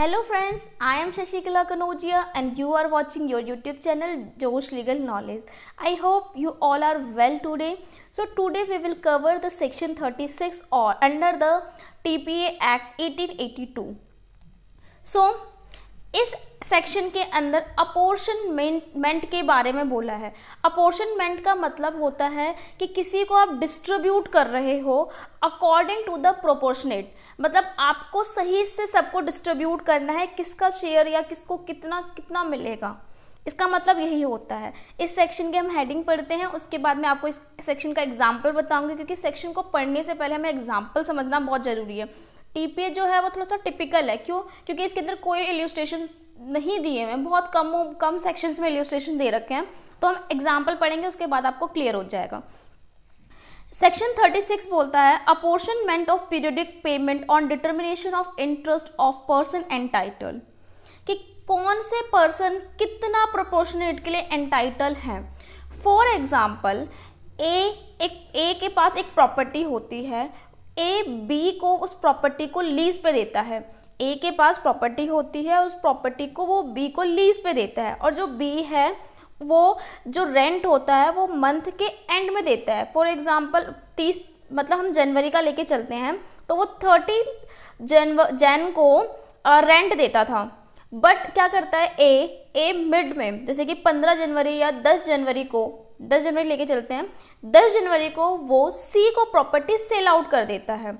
Hello friends, I am Shashikala Kanojia and you are watching your YouTube channel Josh Legal Knowledge. I hope you all are well today. So today we will cover the section 36 or under the TPA Act 1882. So इस section के अंदर apportionment के बारे में बोला है apportionment का मतलब होता है कि किसी को आप डिस्ट्रीब्यूट कर रहे हो अकॉर्डिंग टू द प्रोपोर्शनेट मतलब आपको सही से सबको डिस्ट्रीब्यूट करना है किसका शेयर या किसको कितना कितना मिलेगा इसका मतलब यही होता है इस सेक्शन की हम हेडिंग पढ़ते हैं उसके बाद में आपको इस सेक्शन का एग्जाम्पल बताऊंगी क्योंकि सेक्शन को पढ़ने से पहले हमें एग्जाम्पल समझना बहुत ज़रूरी है टीपीए जो है वो थोड़ा सा टिपिकल है क्यों क्योंकि इसके अंदर कोई इल्यूस्ट्रेशन नहीं दिए हुए बहुत कम कम सेक्शंस में इल्यूस्ट्रेशन दे रखे हैं तो हम एग्जाम्पल पढ़ेंगे उसके बाद आपको क्लियर हो जाएगा सेक्शन 36 बोलता है apportionment of periodic payment on determination of interest of person entitled कि कौन से पर्सन कितना प्रोपोर्शनेट के लिए एंटाइटल है फॉर एग्जाम्पल ए एक ए के पास एक प्रॉपर्टी होती है ए बी को उस प्रॉपर्टी को लीज पे देता है ए के पास प्रॉपर्टी होती है उस प्रॉपर्टी को वो बी को लीज पे देता है और जो बी है वो जो रेंट होता है वो मंथ के एंड में देता है फॉर एग्ज़ाम्पल तीस मतलब हम जनवरी का लेके चलते हैं तो वो थर्टी जनव जैन को रेंट देता था बट क्या करता है ए ए मिड में जैसे कि 15 जनवरी या 10 जनवरी को 10 जनवरी लेके चलते हैं 10 जनवरी को वो सी को प्रॉपर्टी सेल आउट कर देता है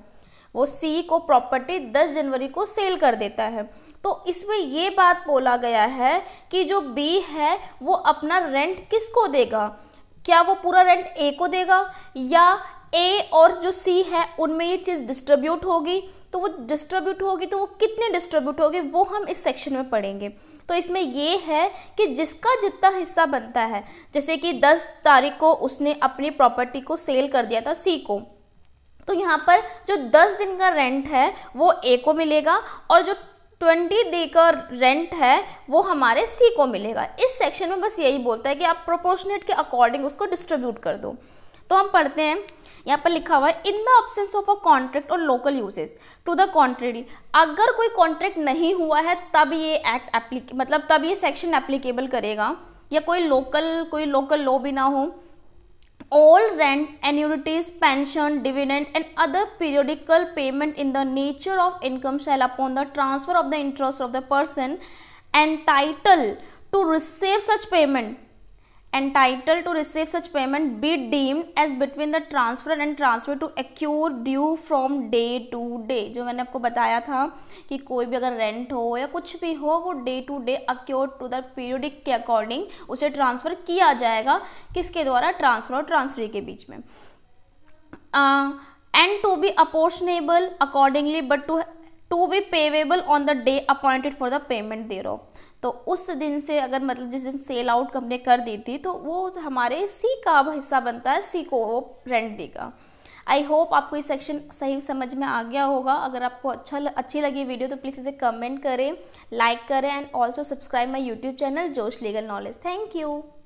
वो सी को प्रॉपर्टी 10 जनवरी को सेल कर देता है तो इसमें ये बात बोला गया है कि जो बी है वो अपना रेंट किसको देगा क्या वो पूरा रेंट ए को देगा या ए और जो सी है उनमें ये चीज़ डिस्ट्रीब्यूट होगी तो वो डिस्ट्रीब्यूट होगी तो वो कितने डिस्ट्रीब्यूट होगी वो हम इस सेक्शन में पढ़ेंगे तो इसमें ये है कि जिसका जितना हिस्सा बनता है जैसे कि 10 तारीख को उसने अपनी प्रॉपर्टी को सेल कर दिया था सी को तो यहाँ पर जो 10 दिन का रेंट है वो ए को मिलेगा और जो 20 डे का रेंट है वो हमारे सी को मिलेगा इस सेक्शन में बस यही बोलता है कि आप प्रोपोर्शनेट के अकॉर्डिंग उसको डिस्ट्रीब्यूट कर दो तो हम पढ़ते हैं यहाँ पर लिखा हुआ है in the options of a contract और local usages to the contrary अगर कोई कॉन्ट्रैक्ट नहीं हुआ है तब ये एक्ट एप्लीक मतलब तब ये सेक्शन एप्लीकेबल करेगा या कोई लोकल कोई लोकल लॉ भी ना हो all rent annuities pension dividend and other periodical payment in the nature of income shall upon the transfer of the interest of the person entitled to receive such payment entitled to receive such payment be deemed as between the transfer and transfer to accrue due from day to day जो मैंने आपको बताया था कि कोई भी अगर rent हो या कुछ भी हो वो day to day accrue to the periodic के अकॉर्डिंग उसे ट्रांसफ़र किया जाएगा किसके द्वारा ट्रांसफर और ट्रांसफर के बीच में and to be apportionable accordingly but to to be payable on the day appointed for the payment thereof तो उस दिन से अगर मतलब जिस दिन सेल आउट कंपनी कर दी थी तो वो हमारे सी का अब हिस्सा बनता है सी को वो रेंट देगा आई होप आपको ये सेक्शन सही समझ में आ गया होगा अगर आपको अच्छा अच्छी लगी वीडियो तो प्लीज़ इसे कमेंट करें लाइक करें and also subscribe my YouTube channel Josh legal knowledge thank you